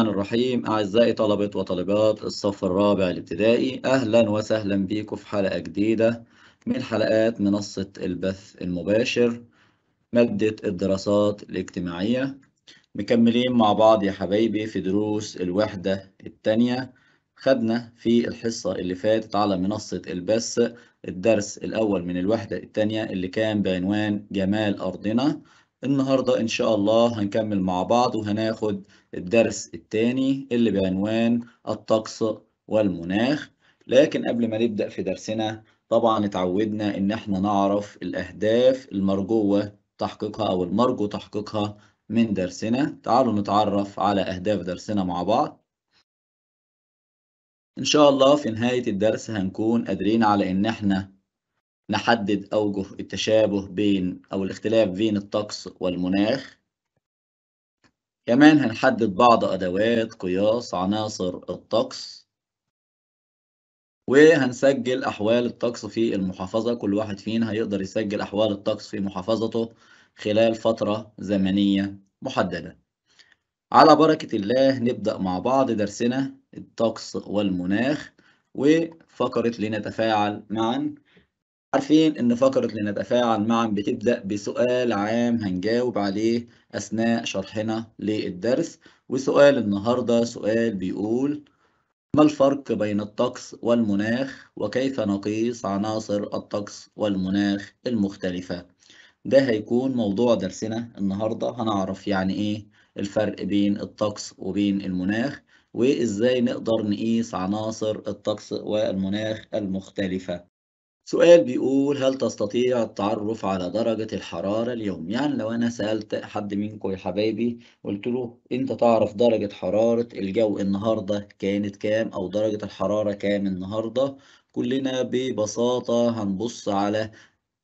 الرحمن الرحيم أعزائي طلبة وطالبات الصف الرابع الابتدائي أهلا وسهلا بكم في حلقة جديدة من حلقات منصة البث المباشر مادة الدراسات الاجتماعية مكملين مع بعض يا حبايبي في دروس الوحدة الثانية خدنا في الحصة اللي فاتت على منصة البث الدرس الأول من الوحدة الثانية اللي كان بعنوان جمال أرضنا النهاردة إن شاء الله هنكمل مع بعض وهناخد الدرس الثاني اللي بعنوان الطقس والمناخ لكن قبل ما نبدأ في درسنا طبعا اتعودنا إن احنا نعرف الأهداف المرجوة تحقيقها أو المرجو تحقيقها من درسنا تعالوا نتعرف على أهداف درسنا مع بعض إن شاء الله في نهاية الدرس هنكون قادرين على إن احنا نحدد أوجه التشابه بين أو الاختلاف بين الطقس والمناخ كمان هنحدد بعض أدوات قياس عناصر الطقس وهنسجل أحوال الطقس في المحافظة كل واحد فينا هيقدر يسجل أحوال الطقس في محافظته خلال فترة زمنية محددة على بركة الله نبدأ مع بعض درسنا الطقس والمناخ وفقرة لنتفاعل معاً عارفين إن فقرة لنتفاعل معا بتبدأ بسؤال عام هنجاوب عليه أثناء شرحنا للدرس وسؤال النهاردة سؤال بيقول ما الفرق بين الطقس والمناخ وكيف نقيس عناصر الطقس والمناخ المختلفة ده هيكون موضوع درسنا النهاردة هنعرف يعني إيه الفرق بين الطقس وبين المناخ وإزاي نقدر نقيس عناصر الطقس والمناخ المختلفة سؤال بيقول هل تستطيع التعرف على درجة الحرارة اليوم؟ يعني لو أنا سألت حد منكم يا حبايبي قلت له أنت تعرف درجة حرارة الجو النهاردة كانت كام أو درجة الحرارة كام النهاردة؟ كلنا ببساطة هنبص على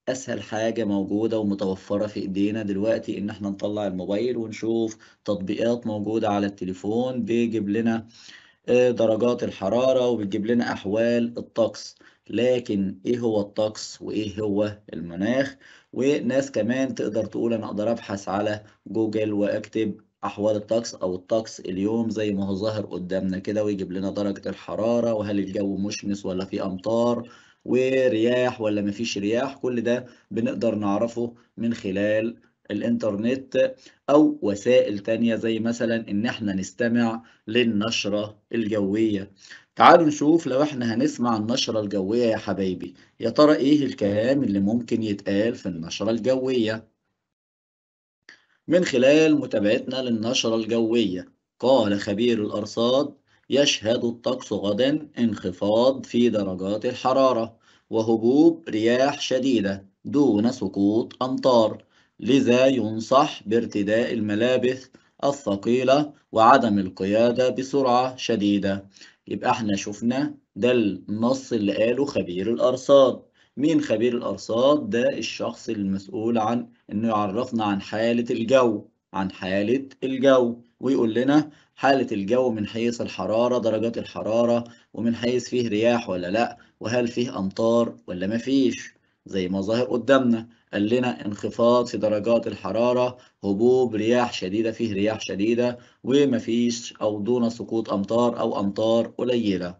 اسهل حاجه موجوده ومتوفره في ايدينا دلوقتي ان احنا نطلع الموبايل ونشوف تطبيقات موجوده على التليفون بيجيب لنا آه، درجات الحراره وبتجيب لنا احوال الطقس لكن ايه هو الطقس وايه هو المناخ وناس كمان تقدر تقول انا اقدر ابحث على جوجل واكتب احوال الطقس او الطقس اليوم زي ما هو ظاهر قدامنا كده ويجيب لنا درجة الحرارة وهل الجو مشمس ولا في امطار ورياح ولا مفيش رياح كل ده بنقدر نعرفه من خلال الانترنت او وسائل تانية زي مثلا ان احنا نستمع للنشرة الجوية تعالوا نشوف لو احنا هنسمع النشرة الجوية يا حبايبي يا ترى ايه الكلام اللي ممكن يتقال في النشرة الجوية من خلال متابعتنا للنشرة الجوية قال خبير الأرصاد يشهد الطقس غدا انخفاض في درجات الحرارة وهبوب رياح شديدة دون سقوط أمطار لذا ينصح بارتداء الملابس الثقيلة وعدم القيادة بسرعة شديدة يبقى احنا شفنا ده النص اللي قاله خبير الأرصاد مين خبير الأرصاد ده الشخص المسؤول عن إنه يعرفنا عن حالة الجو عن حالة الجو ويقول لنا حالة الجو من حيث الحرارة درجات الحرارة ومن حيث فيه رياح ولا لأ وهل فيه أمطار ولا مفيش زي ما ظاهر قدامنا قال لنا انخفاض في درجات الحرارة هبوب رياح شديدة فيه رياح شديدة ومفيش أو دون سقوط أمطار أو أمطار قليلة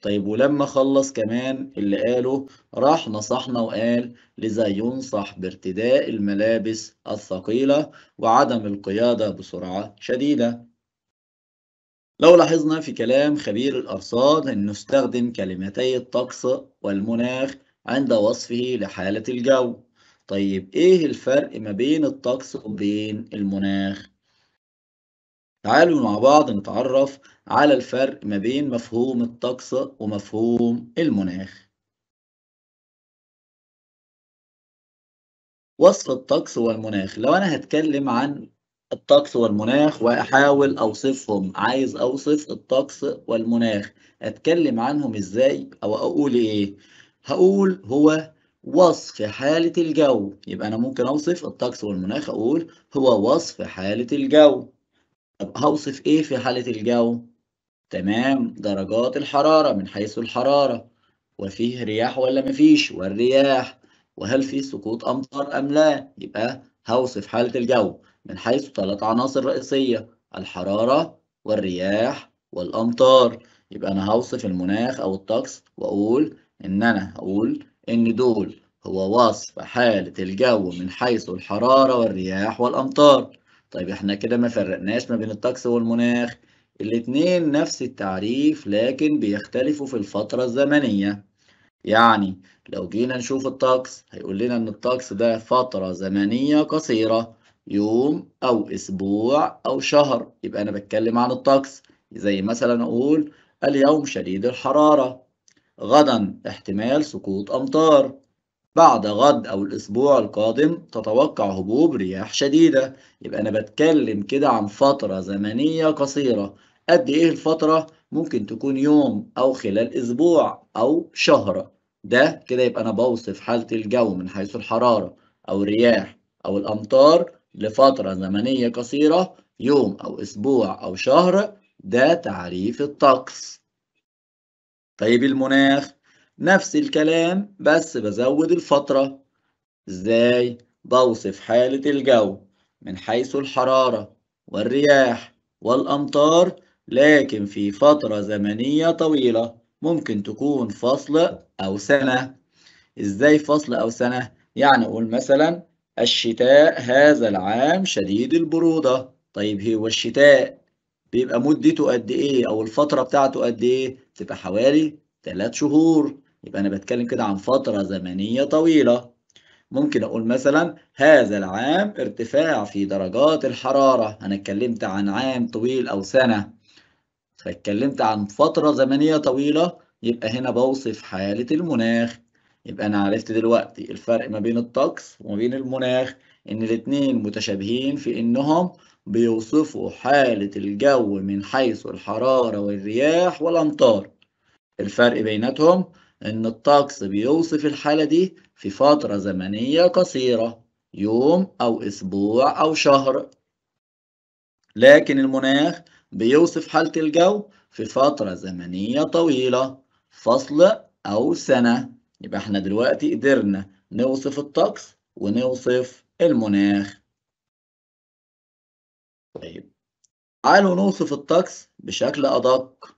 طيب ولما خلص كمان اللي قاله راح نصحنا وقال لذا ينصح بارتداء الملابس الثقيلة وعدم القيادة بسرعة شديدة لو لاحظنا في كلام خبير الأرصاد أن نستخدم كلمتي الطقس والمناخ عند وصفه لحالة الجو طيب إيه الفرق ما بين الطقس وبين المناخ؟ تعالوا مع بعض نتعرف على الفرق ما بين مفهوم الطقس ومفهوم المناخ وصف الطقس والمناخ لو أنا هتكلم عن الطقس والمناخ وأحاول أوصفهم عايز أوصف الطقس والمناخ أتكلم عنهم إزاي أو أقول إيه هقول هو وصف حالة الجو يبقى أنا ممكن أوصف الطقس والمناخ أقول هو وصف حالة الجو طب هوصف إيه في حالة الجو؟ تمام درجات الحرارة من حيث الحرارة وفيه رياح ولا مفيش والرياح وهل في سقوط أمطار أم لا يبقى هوصف حالة الجو من حيث ثلاث عناصر رئيسية الحرارة والرياح والأمطار يبقى أنا هوصف المناخ أو الطقس وأقول إن أنا أقول إن دول هو وصف حالة الجو من حيث الحرارة والرياح والأمطار طيب إحنا كده ما فرقناش ما بين الطقس والمناخ الاتنين نفس التعريف لكن بيختلفوا في الفترة الزمنية يعني لو جينا نشوف الطقس هيقول لنا إن الطقس ده فترة زمنية قصيرة يوم أو أسبوع أو شهر يبقى أنا بتكلم عن الطقس زي مثلا أقول اليوم شديد الحرارة غدا احتمال سقوط أمطار بعد غد أو الأسبوع القادم تتوقع هبوب رياح شديدة يبقى أنا بتكلم كده عن فترة زمنية قصيرة قد إيه الفترة؟ ممكن تكون يوم أو خلال أسبوع أو شهر ده كده يبقى أنا بوصف حالة الجو من حيث الحرارة أو الرياح أو الأمطار لفترة زمنية قصيرة يوم أو أسبوع أو شهر ده تعريف الطقس طيب المناخ نفس الكلام بس بزود الفترة ازاي بوصف حالة الجو من حيث الحرارة والرياح والأمطار لكن في فترة زمنية طويلة ممكن تكون فصل أو سنة ازاي فصل أو سنة يعني أقول مثلا الشتاء هذا العام شديد البرودة طيب هو الشتاء بيبقى مدته قد ايه او الفترة بتاعته قد ايه تبقى حوالي 3 شهور يبقى أنا بتكلم كده عن فترة زمنية طويلة ممكن أقول مثلا هذا العام ارتفاع في درجات الحرارة أنا اتكلمت عن عام طويل أو سنة فاتكلمت عن فترة زمنية طويلة يبقى هنا بوصف حالة المناخ يبقى أنا عرفت دلوقتي الفرق ما بين الطقس وما بين المناخ إن الاتنين متشابهين في إنهم بيوصفوا حالة الجو من حيث الحرارة والرياح والأمطار الفرق بيناتهم إن الطقس بيوصف الحالة دي في فترة زمنية قصيرة يوم أو أسبوع أو شهر لكن المناخ بيوصف حالة الجو في فترة زمنية طويلة فصل أو سنة يبقى احنا دلوقتي قدرنا نوصف الطقس ونوصف المناخ طيب تعالوا نوصف الطقس بشكل أدق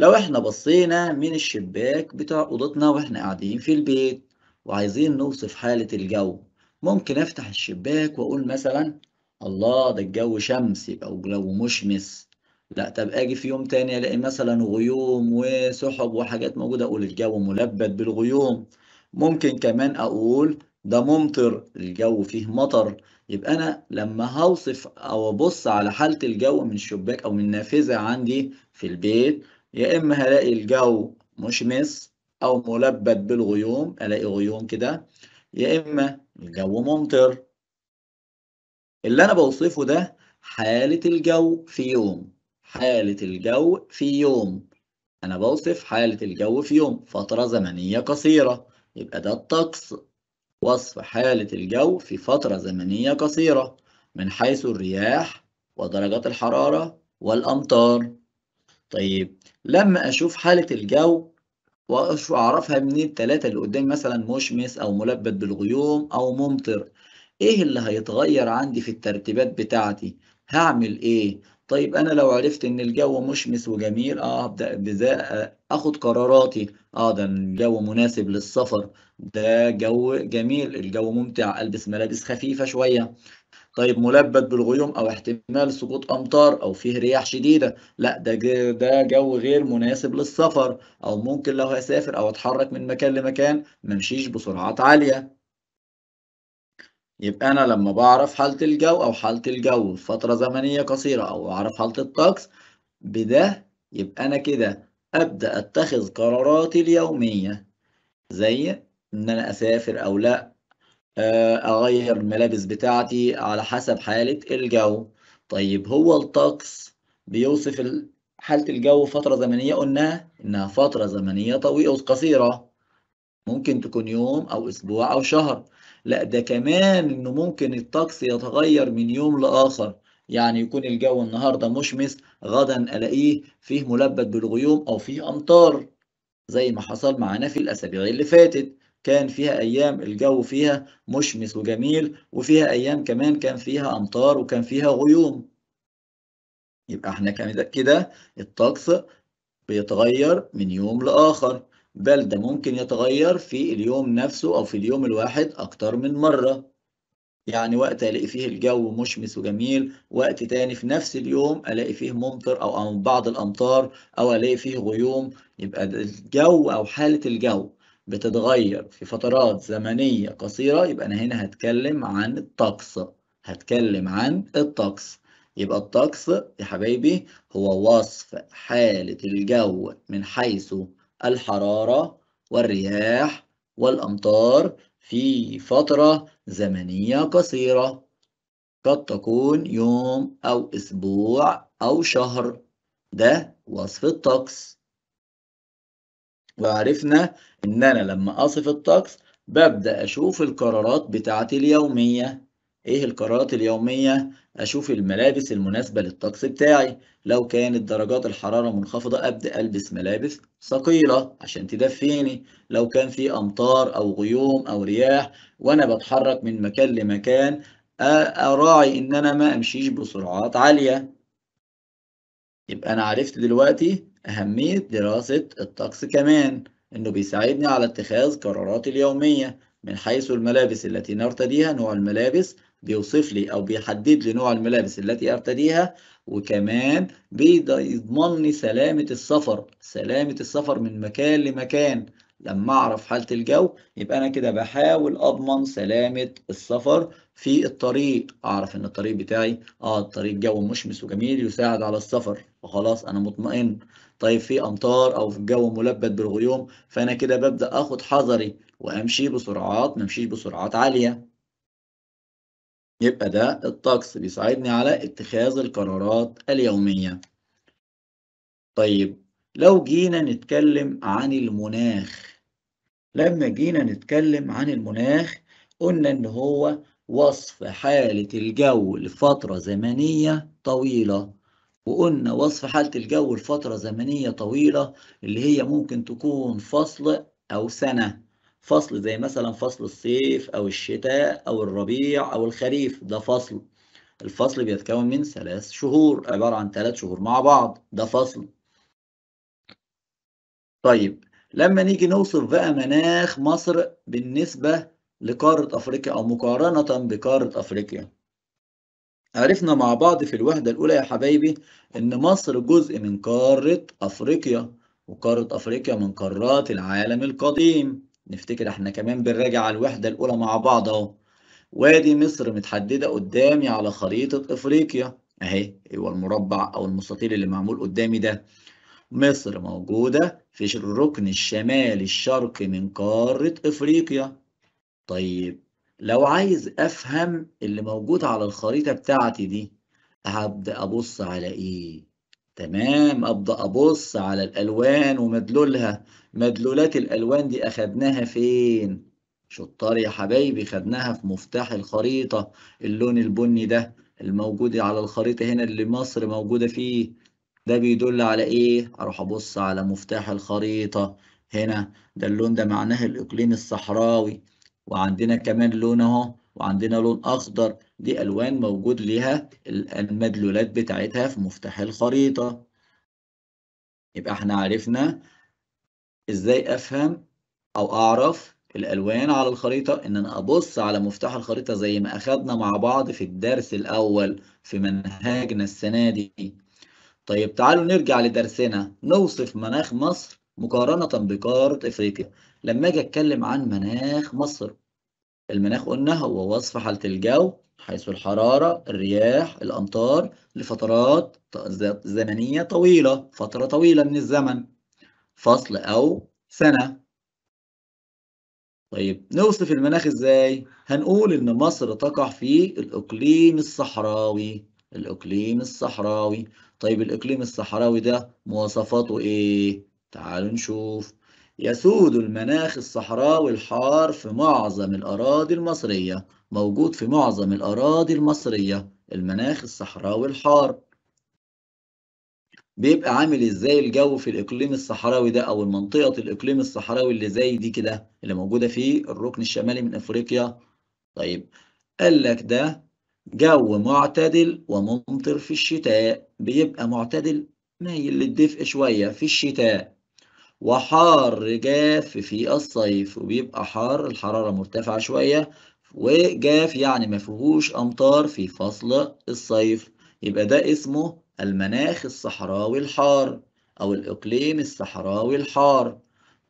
لو احنا بصينا من الشباك بتاع أوضتنا واحنا قاعدين في البيت وعايزين نوصف حالة الجو ممكن افتح الشباك واقول مثلا الله ده الجو شمسي او جو مشمس لا طب اجي في يوم تاني الاقي مثلا غيوم وسحب وحاجات موجودة اقول الجو ملبد بالغيوم ممكن كمان اقول ده ممطر الجو فيه مطر يبقى انا لما هوصف او ابص على حاله الجو من الشباك او من النافذه عندي في البيت يا اما هلاقي الجو مشمس او ملبد بالغيوم الاقي غيوم كده يا اما الجو ممطر اللي انا بوصفه ده حاله الجو في يوم حاله الجو في يوم انا بوصف حاله الجو في يوم فتره زمنيه قصيره يبقى ده الطقس وصف حالة الجو في فترة زمنية قصيرة من حيث الرياح ودرجة الحرارة والأمطار طيب لما أشوف حالة الجو وأعرفها منين التلاتة اللي قدامي مثلا مشمس أو ملبد بالغيوم أو ممطر إيه اللي هيتغير عندي في الترتيبات بتاعتي هعمل إيه طيب انا لو عرفت ان الجو مشمس وجميل اه هبدا بذا اخد قراراتي اه ده الجو مناسب للسفر ده جو جميل الجو ممتع البس ملابس خفيفه شويه طيب ملبد بالغيوم او احتمال سقوط امطار او فيه رياح شديده لا ده ده جو غير مناسب للسفر او ممكن لو هسافر او اتحرك من مكان لمكان ممشيش بسرعات عاليه يبقى أنا لما بعرف حالة الجو أو حالة الجو في فترة زمنية قصيرة أو أعرف حالة الطقس بده يبقى أنا كده أبدأ أتخذ قراراتي اليومية زي إن أنا أسافر أو لأ آه، أغير الملابس بتاعتي على حسب حالة الجو طيب هو الطقس بيوصف حالة الجو فترة زمنية قلنا إنها فترة زمنية طويلة قصيرة ممكن تكون يوم أو أسبوع أو شهر لا ده كمان انه ممكن الطقس يتغير من يوم لاخر يعني يكون الجو النهارده مشمس غدا الاقيه فيه ملبد بالغيوم او فيه امطار زي ما حصل معانا في الاسابيع اللي فاتت كان فيها ايام الجو فيها مشمس وجميل وفيها ايام كمان كان فيها امطار وكان فيها غيوم يبقى احنا كده الطقس بيتغير من يوم لاخر بل ده ممكن يتغير في اليوم نفسه أو في اليوم الواحد أكتر من مرة يعني وقت ألاقي فيه الجو مشمس وجميل وقت تاني في نفس اليوم ألاقي فيه ممطر أو, بعض الأمطار أو ألاقي فيه غيوم يبقى الجو أو حالة الجو بتتغير في فترات زمنية قصيرة يبقى أنا هنا هتكلم عن الطقس هتكلم عن الطقس يبقى الطقس يا حبايبي هو وصف حالة الجو من حيث الحرارة والرياح والأمطار في فترة زمنية قصيرة قد تكون يوم أو أسبوع أو شهر ده وصف الطقس وعرفنا إن أنا لما أصف الطقس ببدأ أشوف القرارات بتاعتي اليومية ايه القرارات اليومية اشوف الملابس المناسبة للطقس بتاعي لو كانت درجات الحرارة منخفضة ابدأ البس ملابس ثقيلة عشان تدفيني لو كان في امطار او غيوم او رياح وانا بتحرك من مكان لمكان اراعي ان انا ما امشيش بسرعات عالية يبقى انا عرفت دلوقتي اهمية دراسة الطقس كمان انه بيساعدني على اتخاذ قراراتي اليومية من حيث الملابس التي نرتديها نوع الملابس بيوصف لي او بيحدد لي نوع الملابس التي ارتديها وكمان بيضمن لي سلامه السفر سلامه السفر من مكان لمكان لما اعرف حاله الجو يبقى انا كده بحاول اضمن سلامه السفر في الطريق اعرف ان الطريق بتاعي اه الطريق جو مشمس وجميل يساعد على السفر وخلاص انا مطمئن طيب في امطار او في الجو ملبد بالغيوم فانا كده ببدا اخد حذري وامشي بسرعات ما امشيش بسرعات عاليه يبقى ده الطقس بيساعدني على اتخاذ القرارات اليومية طيب لو جينا نتكلم عن المناخ لما جينا نتكلم عن المناخ قلنا ان هو وصف حالة الجو لفترة زمنية طويلة وقلنا وصف حالة الجو لفترة زمنية طويلة اللي هي ممكن تكون فصل أو سنة فصل زي مثلا فصل الصيف أو الشتاء أو الربيع أو الخريف ده فصل الفصل بيتكون من ثلاث شهور عبارة عن ثلاث شهور مع بعض ده فصل طيب لما نيجي نوصف بقى مناخ مصر بالنسبة لقارة أفريقيا أو مقارنة بقارة أفريقيا عرفنا مع بعض في الوحدة الأولى يا حبايبي إن مصر جزء من قارة أفريقيا وقارة أفريقيا من قارات العالم القديم نفتكر احنا كمان بنراجع على الوحدة الأولى مع بعض أهو وادي مصر متحددة قدامي على خريطة أفريقيا أهي هو المربع أو المستطيل اللي معمول قدامي ده مصر موجودة في الركن الشمالي الشرقي من قارة أفريقيا طيب لو عايز أفهم اللي موجود على الخريطة بتاعتي دي هبدأ أبص على إيه؟ تمام أبدأ أبص على الألوان ومدلولها مدلولات الألوان دي أخدناها فين؟ شطار يا حبايبي خدناها في مفتاح الخريطة اللون البني ده الموجود على الخريطة هنا اللي مصر موجودة فيه ده بيدل على إيه؟ أروح أبص على مفتاح الخريطة هنا ده اللون ده معناه الإقليم الصحراوي وعندنا كمان لون أهو وعندنا لون أخضر دي ألوان موجود ليها المدلولات بتاعتها في مفتاح الخريطة يبقى احنا عرفنا ازاي افهم او اعرف الالوان على الخريطه ان انا ابص على مفتاح الخريطه زي ما اخدنا مع بعض في الدرس الاول في منهاجنا السنه دي طيب تعالوا نرجع لدرسنا نوصف مناخ مصر مقارنه بقاره افريقيا لما اجي اتكلم عن مناخ مصر المناخ قلنا هو وصف حاله الجو حيث الحراره الرياح الامطار لفترات زمنيه طويله فتره طويله من الزمن فصل أو سنة طيب نوصف المناخ إزاي؟ هنقول إن مصر تقع في الإقليم الصحراوي الإقليم الصحراوي طيب الإقليم الصحراوي ده مواصفاته إيه؟ تعالوا نشوف يسود المناخ الصحراوي الحار في معظم الأراضي المصرية موجود في معظم الأراضي المصرية المناخ الصحراوي الحار بيبقى عامل ازاي الجو في الاقليم الصحراوي ده او المنطقه الاقليم الصحراوي اللي زي دي كده اللي موجوده في الركن الشمالي من افريقيا طيب قال لك ده جو معتدل وممطر في الشتاء بيبقى معتدل مايل للدفء شويه في الشتاء وحار جاف في الصيف وبيبقى حار الحراره مرتفعه شويه وجاف يعني ما فيهوش امطار في فصل الصيف يبقى ده اسمه المناخ الصحراوي الحار أو الإقليم الصحراوي الحار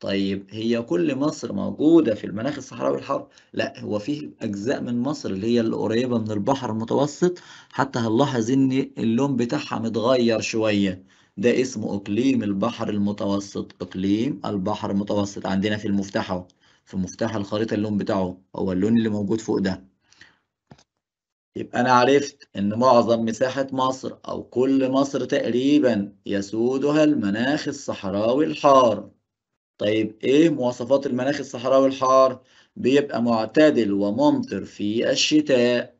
طيب هي كل مصر موجودة في المناخ الصحراوي الحار؟ لا هو فيه أجزاء من مصر اللي هي اللي قريبة من البحر المتوسط حتى هنلاحظ إن اللون بتاعها متغير شوية ده اسمه إقليم البحر المتوسط إقليم البحر المتوسط عندنا في المفتاح في مفتاح الخريطة اللون بتاعه هو اللون اللي موجود فوق ده يبقى أنا عرفت إن معظم مساحة مصر أو كل مصر تقريبا يسودها المناخ الصحراوي الحار طيب إيه مواصفات المناخ الصحراوي الحار؟ بيبقى معتدل وممطر في الشتاء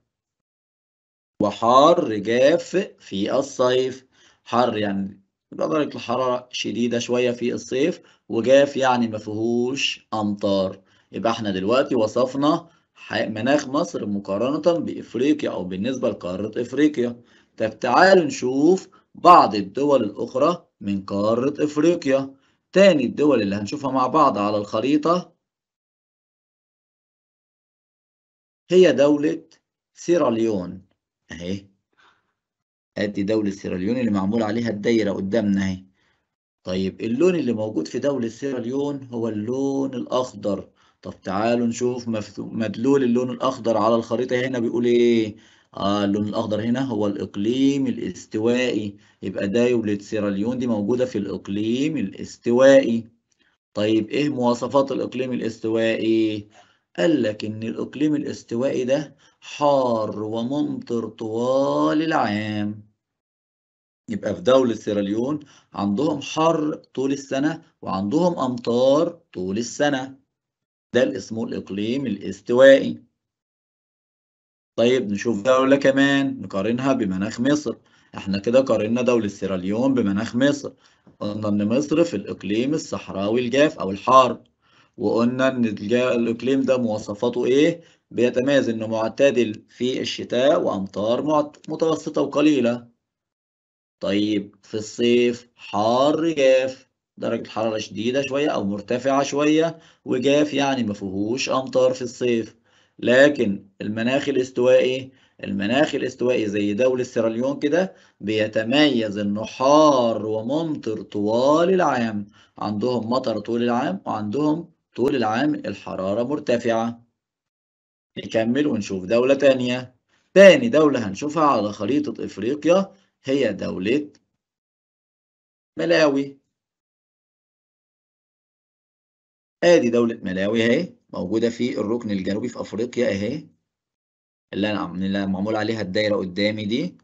وحار جاف في الصيف حر يعني يبقى درجة الحرارة شديدة شوية في الصيف وجاف يعني ما فيهوش أمطار يبقى احنا دلوقتي وصفنا مناخ مصر مقارنة بإفريقيا أو بالنسبة لقارة إفريقيا طب تعالوا نشوف بعض الدول الأخرى من قارة إفريقيا تاني الدول اللي هنشوفها مع بعض على الخريطة هي دولة سيراليون أهي أدي دولة سيراليون اللي معمول عليها الدايرة قدامنا أهي طيب اللون اللي موجود في دولة سيراليون هو اللون الأخضر طب تعالوا نشوف مدلول اللون الأخضر على الخريطة هنا بيقول إيه؟ آه اللون الأخضر هنا هو الإقليم الاستوائي يبقى دولة سيراليون دي موجودة في الإقليم الاستوائي طيب إيه مواصفات الإقليم الاستوائي؟ قال لك إن الإقليم الاستوائي ده حار وممطر طوال العام يبقى في دولة سيراليون عندهم حر طول السنة وعندهم أمطار طول السنة ده اللي اسمه الإقليم الاستوائي طيب نشوف دولة كمان نقارنها بمناخ مصر احنا كده قارنا دولة سيراليون بمناخ مصر قلنا ان مصر في الإقليم الصحراوي الجاف أو الحار وقلنا ان الإقليم ده مواصفاته ايه بيتميز انه معتدل في الشتاء وأمطار متوسطة وقليلة طيب في الصيف حار جاف درجة الحرارة شديدة شوية أو مرتفعة شوية وجاف يعني ما فيهوش أمطار في الصيف لكن المناخ الاستوائي المناخ الاستوائي زي دولة سيراليون كده بيتميز إنه حار وممطر طوال العام عندهم مطر طول العام وعندهم طول العام الحرارة مرتفعة نكمل ونشوف دولة تانية تاني دولة هنشوفها على خريطة إفريقيا هي دولة ملاوي ادي دولة ملاوي اهي موجودة في الركن الجنوبي في افريقيا اهي اللي انا اللي معمول عليها الدايرة قدامي دي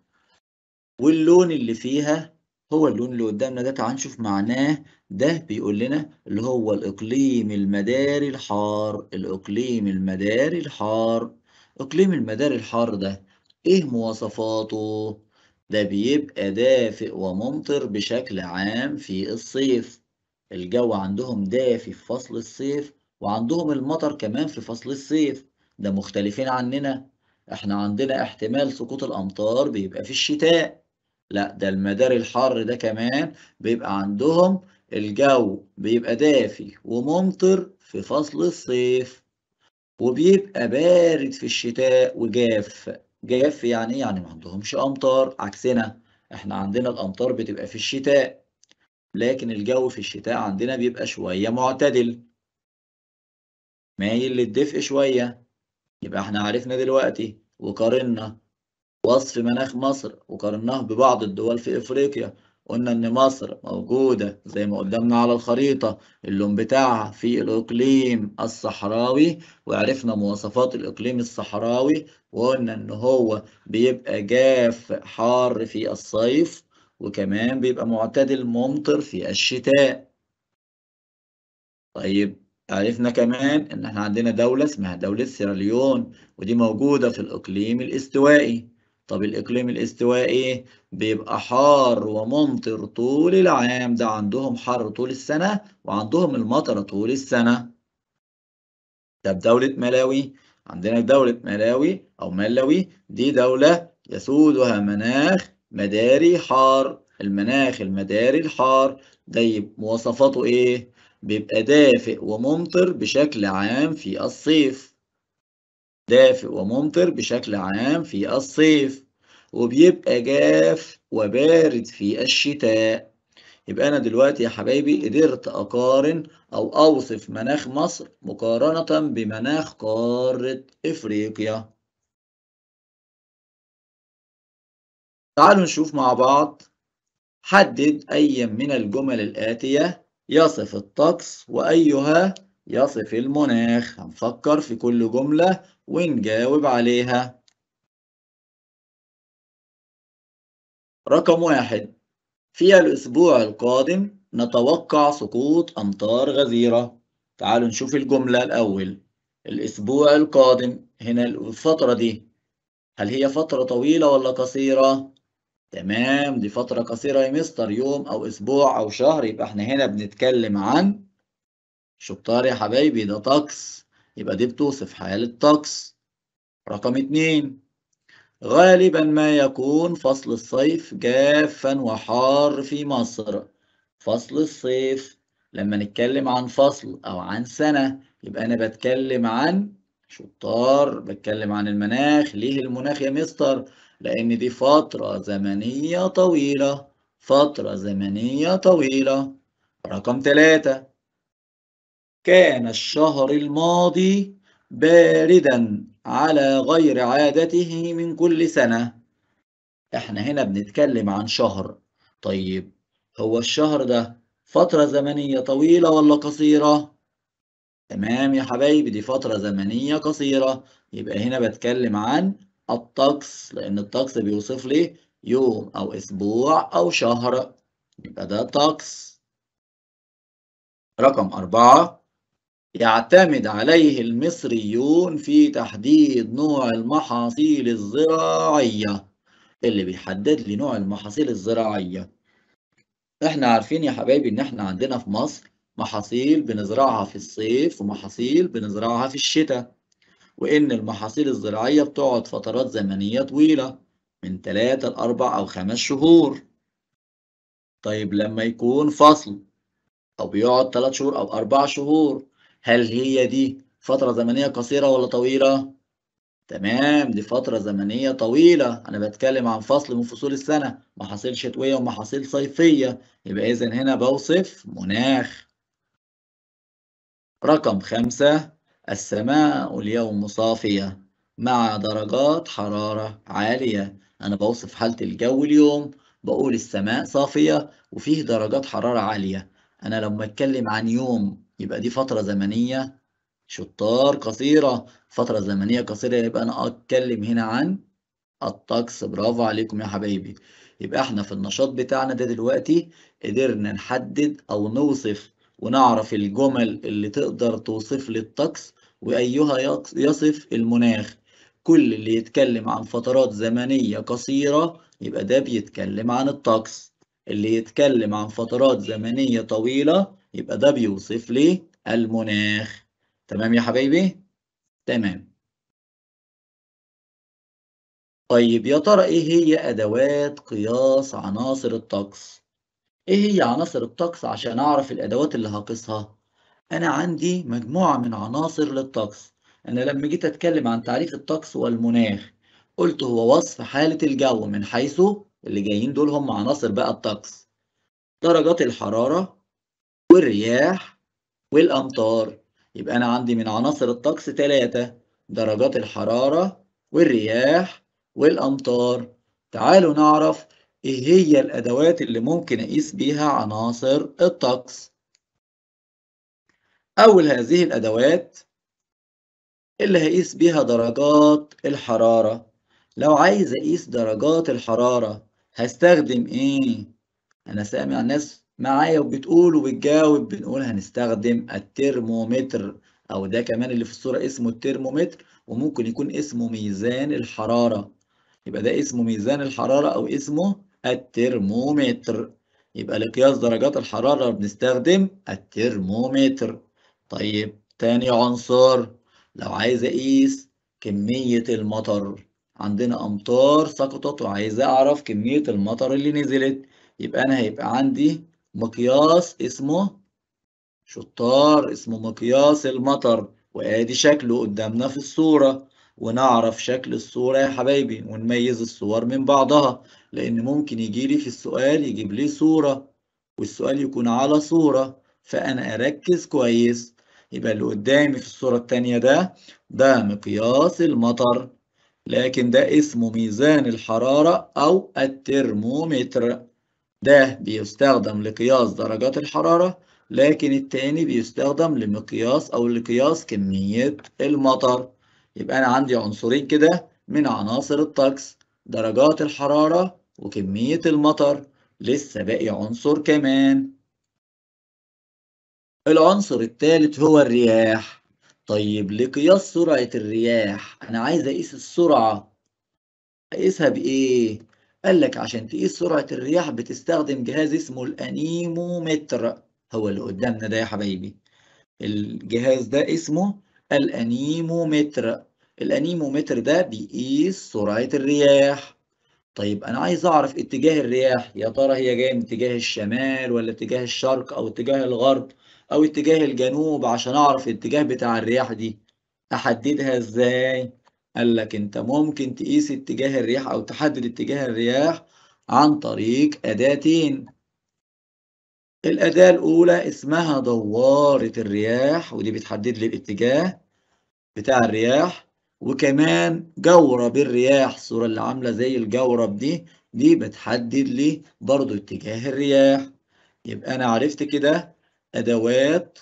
واللون اللي فيها هو اللون اللي قدامنا ده تعال نشوف معناه ده بيقول لنا اللي هو الإقليم المداري الحار الإقليم المداري الحار إقليم المداري الحار ده إيه مواصفاته؟ ده بيبقى دافئ وممطر بشكل عام في الصيف الجو عندهم دافي في فصل الصيف وعندهم المطر كمان في فصل الصيف ده مختلفين عننا احنا عندنا احتمال سقوط الامطار بيبقى في الشتاء لا ده المداري الحر ده كمان بيبقى عندهم الجو بيبقى دافي وممطر في فصل الصيف وبيبقى بارد في الشتاء وجاف جاف يعني يعني ما عندهمش امطار عكسنا احنا عندنا الامطار بتبقى في الشتاء لكن الجو في الشتاء عندنا بيبقى شوية معتدل مايل للدفء شوية يبقى احنا عرفنا دلوقتي وقارنا وصف مناخ مصر وقارناه ببعض الدول في افريقيا قلنا ان مصر موجودة زي ما قدامنا على الخريطة اللون بتاعها في الاقليم الصحراوي وعرفنا مواصفات الاقليم الصحراوي وقلنا ان هو بيبقى جاف حار في الصيف وكمان بيبقى معتدل ممطر في الشتاء طيب عرفنا كمان ان احنا عندنا دولة اسمها دولة سيراليون ودي موجودة في الاقليم الاستوائي طب الاقليم الاستوائي بيبقى حار وممطر طول العام ده عندهم حر طول السنة وعندهم المطر طول السنة طب دولة ملاوي عندنا دولة ملاوي او ملاوي دي دولة يسودها مناخ مداري حار المناخ المداري الحار ده طيب مواصفاته ايه بيبقى دافئ وممطر بشكل عام في الصيف دافئ وممطر بشكل عام في الصيف وبيبقى جاف وبارد في الشتاء يبقى أنا دلوقتي يا حبايبي قدرت أقارن أو أوصف مناخ مصر مقارنة بمناخ قارة إفريقيا تعالوا نشوف مع بعض حدد أي من الجمل الآتية يصف الطقس وأيها يصف المناخ هنفكر في كل جملة ونجاوب عليها رقم واحد في الأسبوع القادم نتوقع سقوط أمطار غزيرة تعالوا نشوف الجملة الأول الأسبوع القادم هنا الفترة دي هل هي فترة طويلة ولا قصيرة؟ تمام دي فترة قصيرة يا مستر يوم أو أسبوع أو شهر يبقى إحنا هنا بنتكلم عن شطار يا حبايبي ده طقس يبقى دي بتوصف حالة طقس رقم اتنين غالبا ما يكون فصل الصيف جافا وحار في مصر فصل الصيف لما نتكلم عن فصل أو عن سنة يبقى أنا بتكلم عن شطار بتكلم عن المناخ ليه المناخ يا مستر لأن دي فترة زمنية طويلة فترة زمنية طويلة رقم ثلاثة كان الشهر الماضي باردا على غير عادته من كل سنة احنا هنا بنتكلم عن شهر طيب هو الشهر ده فترة زمنية طويلة ولا قصيرة؟ تمام يا حبايبي دي فترة زمنية قصيرة يبقى هنا بتكلم عن الطقس لأن الطقس بيوصف لي يوم أو أسبوع أو شهر يبقى ده طقس رقم أربعة يعتمد عليه المصريون في تحديد نوع المحاصيل الزراعية اللي بيحدد لي نوع المحاصيل الزراعية احنا عارفين يا حبايبي ان احنا عندنا في مصر محاصيل بنزرعها في الصيف ومحاصيل بنزرعها في الشتاء وإن المحاصيل الزراعية بتقعد فترات زمنية طويلة من ثلاثة لأربع أو خمس شهور طيب لما يكون فصل أو بيقعد ثلاث شهور أو أربع شهور هل هي دي فترة زمنية قصيرة ولا طويلة؟ تمام دي فترة زمنية طويلة أنا بتكلم عن فصل من فصول السنة محاصيل شتوية ومحاصيل صيفية يبقى إذا هنا بوصف مناخ رقم خمسة السماء اليوم صافية مع درجات حرارة عالية أنا بوصف حالة الجو اليوم بقول السماء صافية وفيه درجات حرارة عالية أنا لما أتكلم عن يوم يبقى دي فترة زمنية شطار قصيرة فترة زمنية قصيرة يبقى أنا أتكلم هنا عن الطقس برافو عليكم يا حبايبي يبقى احنا في النشاط بتاعنا ده دلوقتي قدرنا نحدد أو نوصف ونعرف الجمل اللي تقدر توصف لي الطقس وأيها يصف المناخ كل اللي يتكلم عن فترات زمنية قصيرة يبقى ده بيتكلم عن الطقس اللي يتكلم عن فترات زمنية طويلة يبقى ده بيوصف لي المناخ تمام يا حبايبي تمام طيب يا ترى ايه هي ادوات قياس عناصر الطقس ايه هي عناصر الطقس عشان اعرف الادوات اللي هقيسها أنا عندي مجموعة من عناصر للطقس أنا لما جيت أتكلم عن تعريف الطقس والمناخ قلت هو وصف حالة الجو من حيث اللي جايين دول هم عناصر بقى الطقس درجات الحرارة والرياح والأمطار يبقى أنا عندي من عناصر الطقس ثلاثة درجات الحرارة والرياح والأمطار تعالوا نعرف إيه هي الأدوات اللي ممكن أقيس بيها عناصر الطقس أول هذه الأدوات اللي هقيس بيها درجات الحرارة لو عايز أقيس درجات الحرارة هستخدم إيه؟ أنا سامع ناس معايا وبتقول وبتجاوب بنقول هنستخدم الترمومتر أو ده كمان اللي في الصورة اسمه الترمومتر وممكن يكون اسمه ميزان الحرارة يبقى ده اسمه ميزان الحرارة أو اسمه الترمومتر يبقى لقياس درجات الحرارة بنستخدم الترمومتر طيب تاني عنصر لو عايز اقيس كمية المطر عندنا امطار سقطت وعايز اعرف كمية المطر اللي نزلت يبقى انا هيبقى عندي مقياس اسمه شطار اسمه مقياس المطر وادي شكله قدامنا في الصورة ونعرف شكل الصورة يا حبايبي ونميز الصور من بعضها لأن ممكن يجيلي في السؤال يجيب لي صورة والسؤال يكون على صورة فأنا أركز كويس يبقى اللي قدامي في الصورة التانية ده ده مقياس المطر لكن ده اسمه ميزان الحرارة أو الترمومتر ده بيستخدم لقياس درجات الحرارة لكن التاني بيستخدم لمقياس أو لقياس كمية المطر يبقى أنا عندي عنصرين كده من عناصر الطقس درجات الحرارة وكمية المطر لسه باقي عنصر كمان العنصر الثالث هو الرياح طيب لقياس سرعة الرياح أنا عايز أقيس السرعة أقيسها بإيه؟ قال لك عشان تقيس سرعة الرياح بتستخدم جهاز اسمه الأنيمومتر هو اللي قدامنا ده يا حبايبي الجهاز ده اسمه الأنيمومتر الأنيمومتر ده بيقيس سرعة الرياح طيب أنا عايز أعرف اتجاه الرياح يا ترى هي جاية من اتجاه الشمال ولا اتجاه الشرق أو اتجاه الغرب او اتجاه الجنوب عشان اعرف الاتجاه بتاع الرياح دي احددها ازاي قال لك انت ممكن تقيس اتجاه الرياح او تحدد اتجاه الرياح عن طريق اداتين الاداه الاولى اسمها دواره الرياح ودي بتحدد لي الاتجاه بتاع الرياح وكمان جورب الرياح الصوره اللي عامله زي الجورب دي دي بتحدد لي برضو اتجاه الرياح يبقى انا عرفت كده أدوات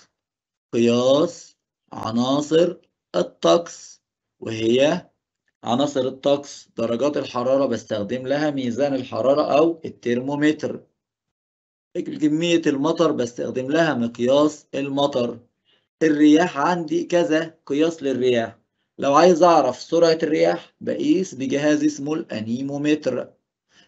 قياس عناصر الطقس وهي عناصر الطقس درجات الحرارة بستخدم لها ميزان الحرارة أو الترمومتر كمية المطر بستخدم لها مقياس المطر الرياح عندي كذا قياس للرياح لو عايز أعرف سرعة الرياح بقيس بجهاز اسمه الأنيمومتر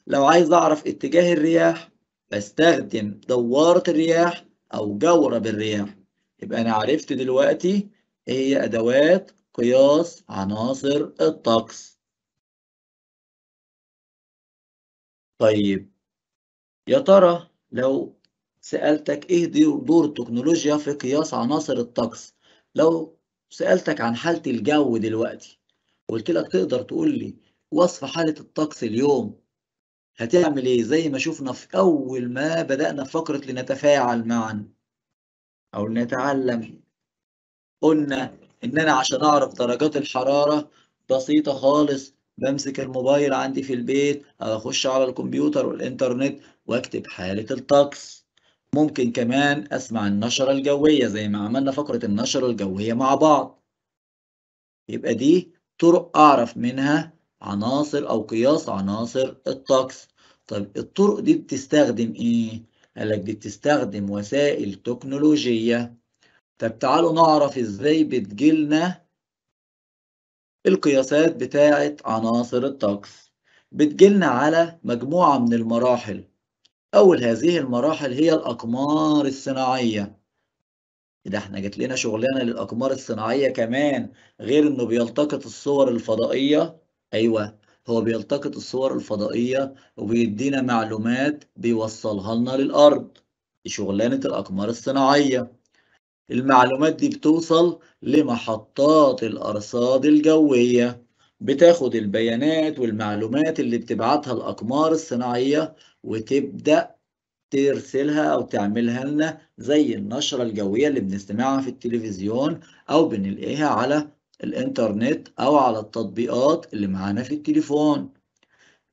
لو عايز أعرف اتجاه الرياح بستخدم دوارة الرياح أو جورة بالرياح يبقى أنا عرفت دلوقتي هي أدوات قياس عناصر الطقس طيب يا ترى لو سألتك إيه دور التكنولوجيا في قياس عناصر الطقس لو سألتك عن حالة الجو دلوقتي قلت لك تقدر تقول لي وصف حالة الطقس اليوم هتعمل ايه زي ما شفنا في اول ما بدأنا فقرة لنتفاعل معا او لنتعلم قلنا ان انا عشان اعرف درجات الحرارة بسيطة خالص بمسك الموبايل عندي في البيت او اخش على الكمبيوتر والانترنت واكتب حالة الطقس ممكن كمان اسمع النشرة الجوية زي ما عملنا فقرة النشرة الجوية مع بعض يبقى دي طرق اعرف منها عناصر أو قياس عناصر الطقس طب الطرق دي بتستخدم إيه؟ قال لك دي بتستخدم وسائل تكنولوجية طب تعالوا نعرف إزاي بتجيلنا القياسات بتاعة عناصر الطقس بتجيلنا على مجموعة من المراحل أول هذه المراحل هي الأقمار الصناعية إيه ده احنا جات لنا شغلانة للأقمار الصناعية كمان غير إنه بيلتقط الصور الفضائية أيوه، هو بيلتقط الصور الفضائية وبيدينا معلومات بيوصّلها لنا للأرض، دي شُغلانة الأقمار الصناعية. المعلومات دي بتوصل لمحطّات الأرصاد الجوية، بتاخد البيانات والمعلومات اللي بتبعتها الأقمار الصناعية وتبدأ ترسلها أو تعملها لنا زي النشرة الجوية اللي بنستمعها في التلفزيون أو بنلاقيها على الانترنت او على التطبيقات اللي معانا في التليفون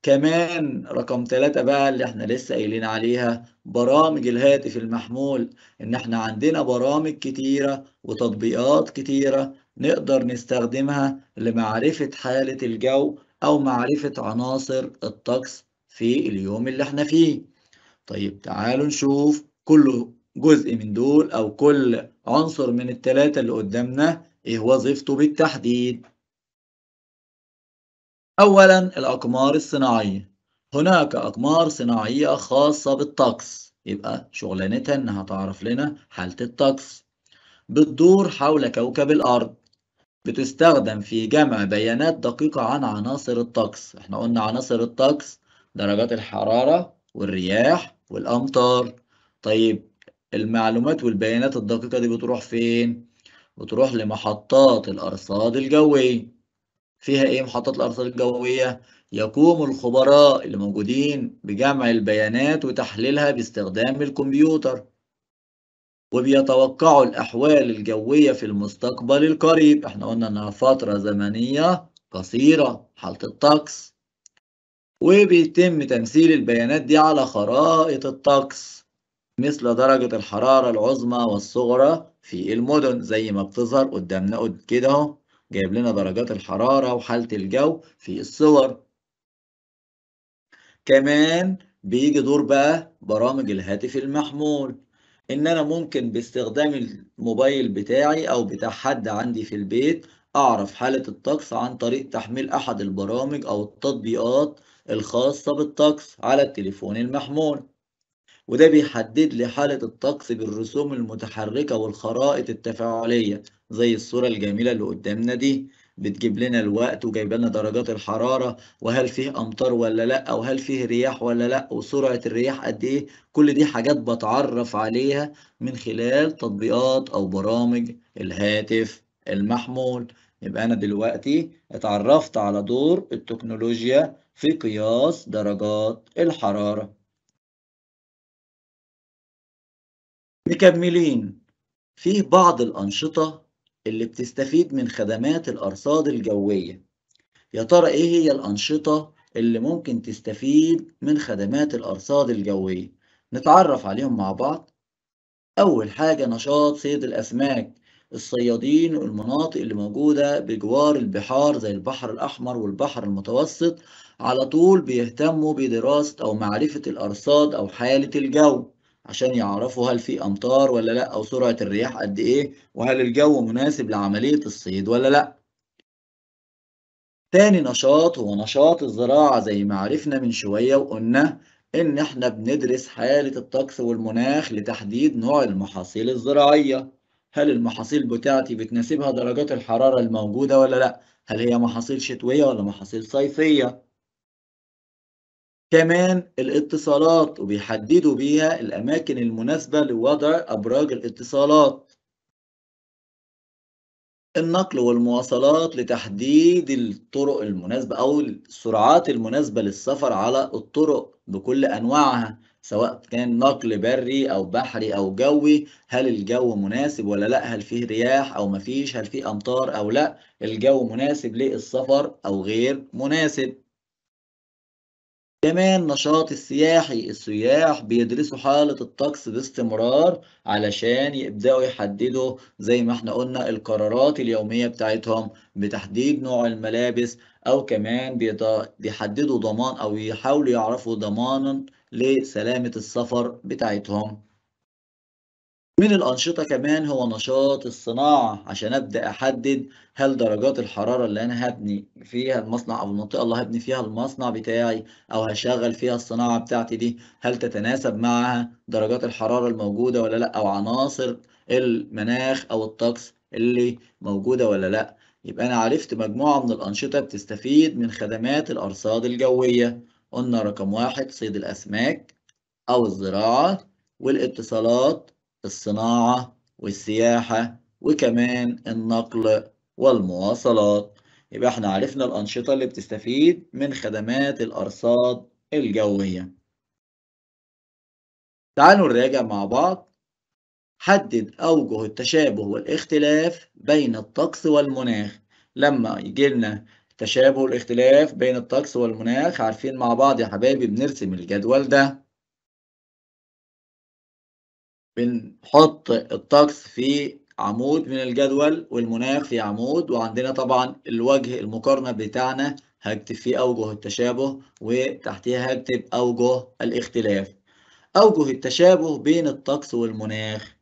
كمان رقم ثلاثة بقى اللي احنا لسه قايلين عليها برامج الهاتف المحمول ان احنا عندنا برامج كتيرة وتطبيقات كتيرة نقدر نستخدمها لمعرفة حالة الجو او معرفة عناصر الطقس في اليوم اللي احنا فيه طيب تعالوا نشوف كل جزء من دول او كل عنصر من التلاتة اللي قدامنا إيه وظيفته بالتحديد؟ أولا الأقمار الصناعية هناك أقمار صناعية خاصة بالطقس يبقى شغلانتها إنها تعرف لنا حالة الطقس بتدور حول كوكب الأرض بتستخدم في جمع بيانات دقيقة عن عناصر الطقس احنا قلنا عناصر الطقس درجات الحرارة والرياح والأمطار طيب المعلومات والبيانات الدقيقة دي بتروح فين؟ وتروح لمحطات الأرصاد الجوية فيها إيه محطات الأرصاد الجوية؟ يقوم الخبراء اللي موجودين بجمع البيانات وتحليلها باستخدام الكمبيوتر وبيتوقعوا الأحوال الجوية في المستقبل القريب احنا قلنا إنها فترة زمنية قصيرة حالة الطقس وبيتم تمثيل البيانات دي على خرائط الطقس مثل درجة الحرارة العظمى والصغرى في المدن زي ما بتظهر قدامنا كده اهو جايب لنا درجات الحرارة وحالة الجو في الصور كمان بيجي دور بقى برامج الهاتف المحمول ان انا ممكن باستخدام الموبايل بتاعي او بتاع حد عندي في البيت اعرف حالة الطقس عن طريق تحميل احد البرامج او التطبيقات الخاصة بالطقس على التليفون المحمول وده بيحدد لي حالة الطقس بالرسوم المتحركة والخرائط التفاعلية زي الصورة الجميلة اللي قدامنا دي بتجيب لنا الوقت وجايب لنا درجات الحرارة وهل فيه أمطار ولا لأ وهل فيه رياح ولا لأ وسرعة الرياح قد إيه كل دي حاجات بتعرف عليها من خلال تطبيقات أو برامج الهاتف المحمول يبقى أنا دلوقتي اتعرفت على دور التكنولوجيا في قياس درجات الحرارة مكملين فيه بعض الأنشطة اللي بتستفيد من خدمات الأرصاد الجوية يا ترى إيه هي الأنشطة اللي ممكن تستفيد من خدمات الأرصاد الجوية نتعرف عليهم مع بعض أول حاجة نشاط صيد الأسماك الصيادين والمناطق اللي موجودة بجوار البحار زي البحر الأحمر والبحر المتوسط على طول بيهتموا بدراسة أو معرفة الأرصاد أو حالة الجو عشان يعرفوا هل في امطار ولا لا او سرعه الرياح قد ايه وهل الجو مناسب لعمليه الصيد ولا لا تاني نشاط هو نشاط الزراعه زي ما عرفنا من شويه وقلنا ان احنا بندرس حاله الطقس والمناخ لتحديد نوع المحاصيل الزراعيه هل المحاصيل بتاعتي بتناسبها درجات الحراره الموجوده ولا لا هل هي محاصيل شتويه ولا محاصيل صيفيه كمان الاتصالات وبيحددوا بيها الأماكن المناسبة لوضع أبراج الاتصالات النقل والمواصلات لتحديد الطرق المناسبة أو السرعات المناسبة للسفر على الطرق بكل أنواعها سواء كان نقل بري أو بحري أو جوي هل الجو مناسب ولا لا هل فيه رياح أو مفيش هل فيه أمطار أو لا الجو مناسب للسفر أو غير مناسب كمان نشاط السياحي السياح بيدرسوا حالة الطقس باستمرار علشان يبدأوا يحددوا زي ما احنا قلنا القرارات اليومية بتاعتهم بتحديد نوع الملابس أو كمان بيحددوا ضمان أو يحاولوا يعرفوا ضمانا لسلامة السفر بتاعتهم من الأنشطة كمان هو نشاط الصناعة عشان أبدأ أحدد هل درجات الحرارة اللي أنا هبني فيها المصنع أو المنطقة اللي هبني فيها المصنع بتاعي أو هشغل فيها الصناعة بتاعتي دي هل تتناسب معها درجات الحرارة الموجودة ولا لأ أو عناصر المناخ أو الطقس اللي موجودة ولا لأ يبقى أنا عرفت مجموعة من الأنشطة بتستفيد من خدمات الأرصاد الجوية قلنا رقم واحد صيد الأسماك أو الزراعة والاتصالات الصناعة والسياحة وكمان النقل والمواصلات يبقى احنا عرفنا الأنشطة اللي بتستفيد من خدمات الأرصاد الجوية تعالوا نراجع مع بعض حدد أوجه التشابه والاختلاف بين الطقس والمناخ لما يجي لنا تشابه والاختلاف بين الطقس والمناخ عارفين مع بعض يا حبايبي بنرسم الجدول ده بنحط الطقس في عمود من الجدول والمناخ في عمود وعندنا طبعا الوجه المقارنة بتاعنا هكتب فيه أوجه التشابه وتحتيها هكتب أوجه الاختلاف أوجه التشابه بين الطقس والمناخ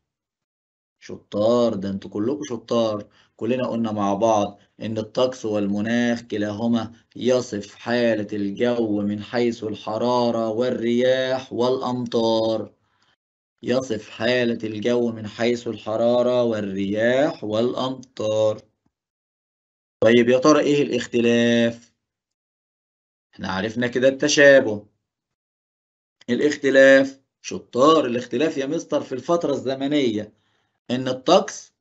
شطار ده انتوا كلكم شطار كلنا قلنا مع بعض إن الطقس والمناخ كلاهما يصف حالة الجو من حيث الحرارة والرياح والأمطار يصف حالة الجو من حيث الحرارة والرياح والأمطار طيب يا ترى إيه الاختلاف؟ إحنا عرفنا كده التشابه الاختلاف شطار الاختلاف يا مستر في الفترة الزمنية إن الطقس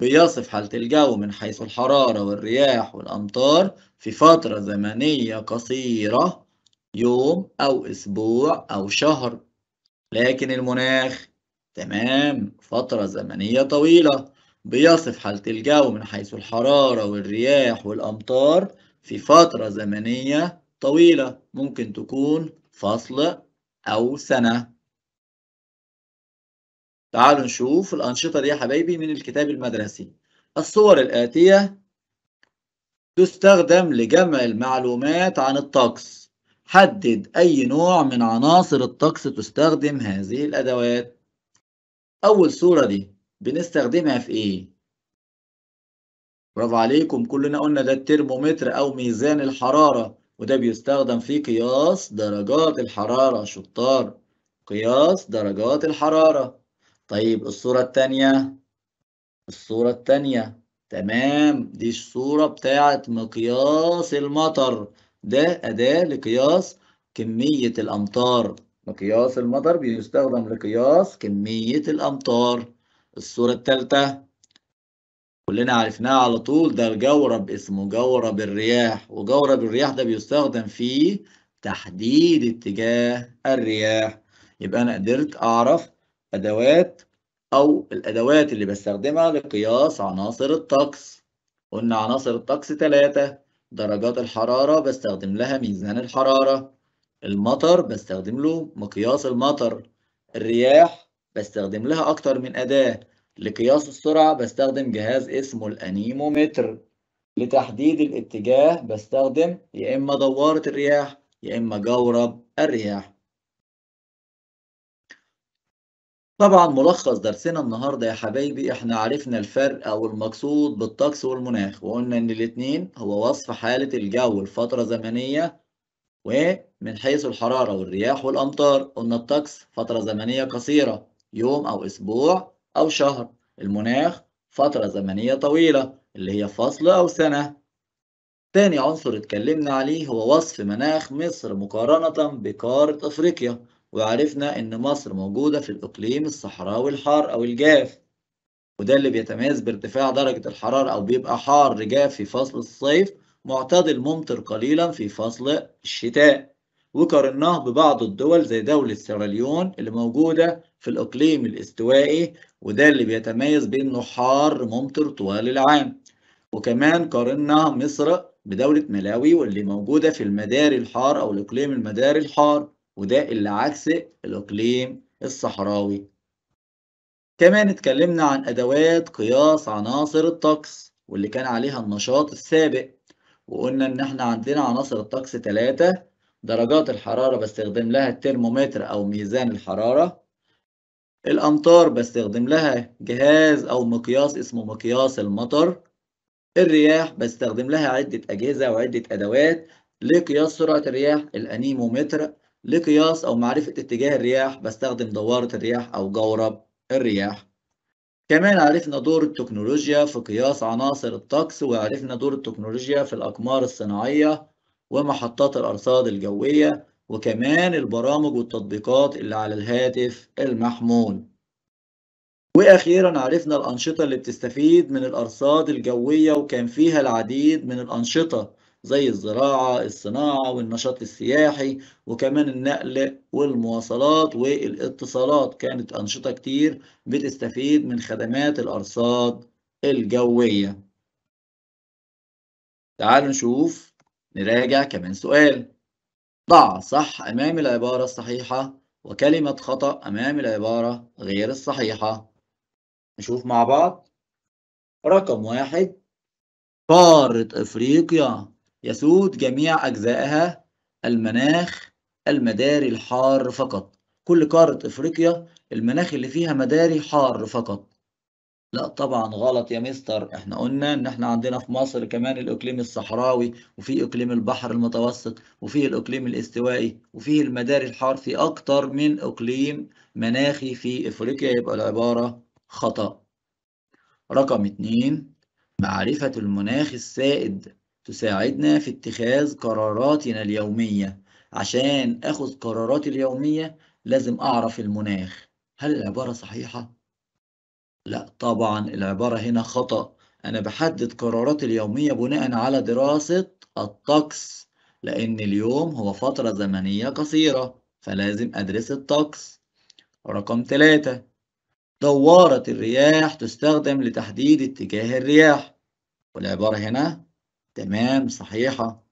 بيصف حالة الجو من حيث الحرارة والرياح والأمطار في فترة زمنية قصيرة يوم أو أسبوع أو شهر لكن المناخ تمام فترة زمنية طويلة بيصف حالة الجو من حيث الحرارة والرياح والأمطار في فترة زمنية طويلة ممكن تكون فصل أو سنة تعالوا نشوف الأنشطة دي يا حبايبي من الكتاب المدرسي الصور الآتية تستخدم لجمع المعلومات عن الطقس حدد أي نوع من عناصر الطقس تستخدم هذه الأدوات أول صورة دي بنستخدمها في إيه؟ برافو عليكم كلنا قلنا ده الترمومتر أو ميزان الحرارة وده بيستخدم في قياس درجات الحرارة شطار قياس درجات الحرارة طيب الصورة التانية الصورة التانية تمام دي الصورة بتاعت مقياس المطر ده أداة لقياس كمية الأمطار مقياس المطر بيستخدم لقياس كمية الأمطار الصورة الثالثة كلنا عرفناها على طول ده الجورب اسمه جورب الرياح وجورب الرياح ده بيستخدم في تحديد اتجاه الرياح يبقى أنا قدرت أعرف أدوات أو الأدوات اللي بستخدمها لقياس عناصر الطقس قلنا عناصر الطقس ثلاثة درجات الحرارة بستخدم لها ميزان الحرارة المطر بستخدم له مقياس المطر الرياح بستخدم لها أكتر من أداة لقياس السرعة بستخدم جهاز اسمه الأنيمومتر لتحديد الاتجاه بستخدم يا إما دوارة الرياح يا إما جورب الرياح طبعا ملخص درسنا النهارده يا حبايبي احنا عرفنا الفرق او المقصود بالطقس والمناخ وقلنا ان الاتنين هو وصف حالة الجو لفترة زمنية ومن حيث الحرارة والرياح والأمطار قلنا الطقس فترة زمنية قصيرة يوم أو أسبوع أو شهر المناخ فترة زمنية طويلة اللي هي فصل أو سنة تاني عنصر اتكلمنا عليه هو وصف مناخ مصر مقارنة بقارة أفريقيا وعرفنا إن مصر موجودة في الإقليم الصحراوي الحار أو الجاف وده اللي بيتميز بارتفاع درجة الحرارة أو بيبقى حار جاف في فصل الصيف معتدل ممطر قليلا في فصل الشتاء وقارناه ببعض الدول زي دولة سيراليون اللي موجودة في الإقليم الاستوائي وده اللي بيتميز بإنه حار ممطر طوال العام وكمان قارنا مصر بدولة ملاوي واللي موجودة في المداري الحار أو الإقليم المداري الحار وده اللي عكس الإقليم الصحراوي كمان اتكلمنا عن أدوات قياس عناصر الطقس واللي كان عليها النشاط السابق وقلنا إن إحنا عندنا عناصر الطقس تلاتة درجات الحرارة بستخدم لها الترمومتر أو ميزان الحرارة الأمطار بستخدم لها جهاز أو مقياس اسمه مقياس المطر الرياح بستخدم لها عدة أجهزة وعدة أدوات لقياس سرعة الرياح الأنيمومتر لقياس أو معرفة اتجاه الرياح بستخدم دوارة الرياح أو جورب الرياح كمان عرفنا دور التكنولوجيا في قياس عناصر الطقس وعرفنا دور التكنولوجيا في الأقمار الصناعية ومحطات الأرصاد الجوية وكمان البرامج والتطبيقات اللي على الهاتف المحمول وأخيرا عرفنا الأنشطة اللي بتستفيد من الأرصاد الجوية وكان فيها العديد من الأنشطة زي الزراعة الصناعة والنشاط السياحي وكمان النقل والمواصلات والاتصالات كانت أنشطة كتير بتستفيد من خدمات الأرصاد الجوية تعالوا نشوف نراجع كمان سؤال ضع صح أمام العبارة الصحيحة وكلمة خطأ أمام العبارة غير الصحيحة نشوف مع بعض رقم واحد قارة أفريقيا يسود جميع أجزائها المناخ المداري الحار فقط كل قارة إفريقيا المناخ اللي فيها مداري حار فقط لا طبعا غلط يا مستر احنا قلنا ان احنا عندنا في مصر كمان الاقليم الصحراوي وفي اقليم البحر المتوسط وفي الاقليم الاستوائي وفي المداري الحار في اكتر من اقليم مناخي في افريقيا يبقى العبارة خطأ رقم اتنين معرفة المناخ السائد تساعدنا في اتخاذ قراراتنا اليومية عشان أخذ قراراتي اليومية لازم أعرف المناخ هل العبارة صحيحة؟ لا طبعا العبارة هنا خطأ أنا بحدد قراراتي اليومية بناء على دراسة الطقس لأن اليوم هو فترة زمنية قصيرة فلازم أدرس الطقس رقم ثلاثة دوارة الرياح تستخدم لتحديد اتجاه الرياح والعبارة هنا تمام صحيحة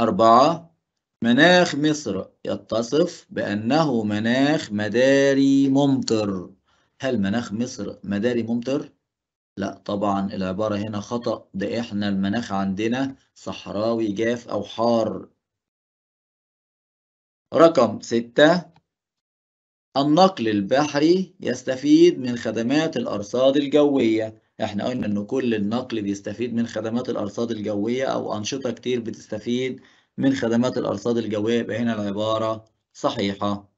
أربعة مناخ مصر يتصف بأنه مناخ مداري ممطر هل مناخ مصر مداري ممطر؟ لا طبعا العبارة هنا خطأ ده إحنا المناخ عندنا صحراوي جاف أو حار رقم ستة النقل البحري يستفيد من خدمات الأرصاد الجوية احنا قلنا ان كل النقل بيستفيد من خدمات الارصاد الجويه او انشطه كتير بتستفيد من خدمات الارصاد الجويه يبقى هنا العباره صحيحه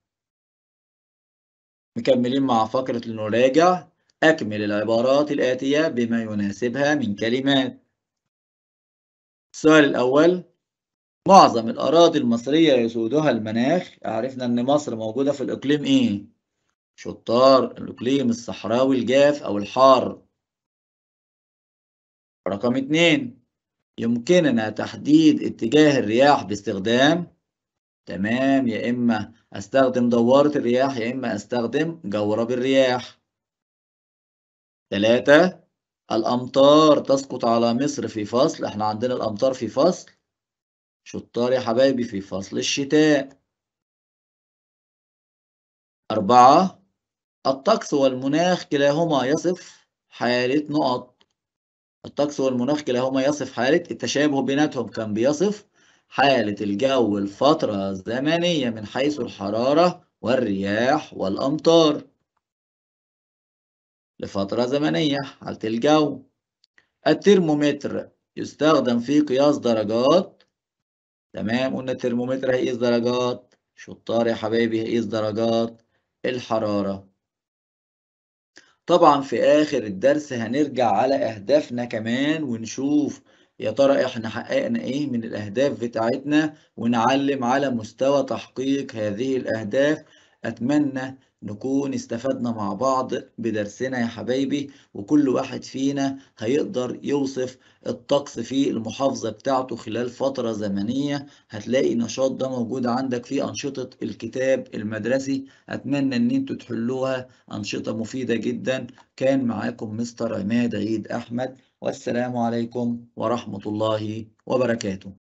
مكملين مع فقره نراجع اكمل العبارات الاتيه بما يناسبها من كلمات السؤال الاول معظم الأراضي المصرية يسودها المناخ عرفنا إن مصر موجودة في الإقليم إيه؟ شطار الإقليم الصحراوي الجاف أو الحار رقم اتنين يمكننا تحديد اتجاه الرياح باستخدام تمام يا إما أستخدم دوارة الرياح يا إما أستخدم جورب الرياح تلاتة الأمطار تسقط على مصر في فصل احنا عندنا الأمطار في فصل شطار يا حبايبي في فصل الشتاء أربعة الطقس والمناخ كلاهما يصف حالة نقط الطقس والمناخ كلاهما يصف حالة التشابه بيناتهم كان بيصف حالة الجو لفترة زمنية من حيث الحرارة والرياح والأمطار لفترة زمنية حالة الجو الترمومتر يستخدم في قياس درجات تمام قلنا الترمومتر هيقيس درجات شطار يا حبايبي هيقيس درجات الحرارة طبعا في آخر الدرس هنرجع على أهدافنا كمان ونشوف يا ترى احنا حققنا ايه من الأهداف بتاعتنا ونعلم على مستوى تحقيق هذه الأهداف أتمنى نكون استفدنا مع بعض بدرسنا يا حبايبي وكل واحد فينا هيقدر يوصف الطقس في المحافظة بتاعته خلال فترة زمنية هتلاقي النشاط ده موجود عندك في أنشطة الكتاب المدرسي أتمنى إن أنتوا تحلوها أنشطة مفيدة جدا كان معاكم مستر عماد عيد أحمد والسلام عليكم ورحمة الله وبركاته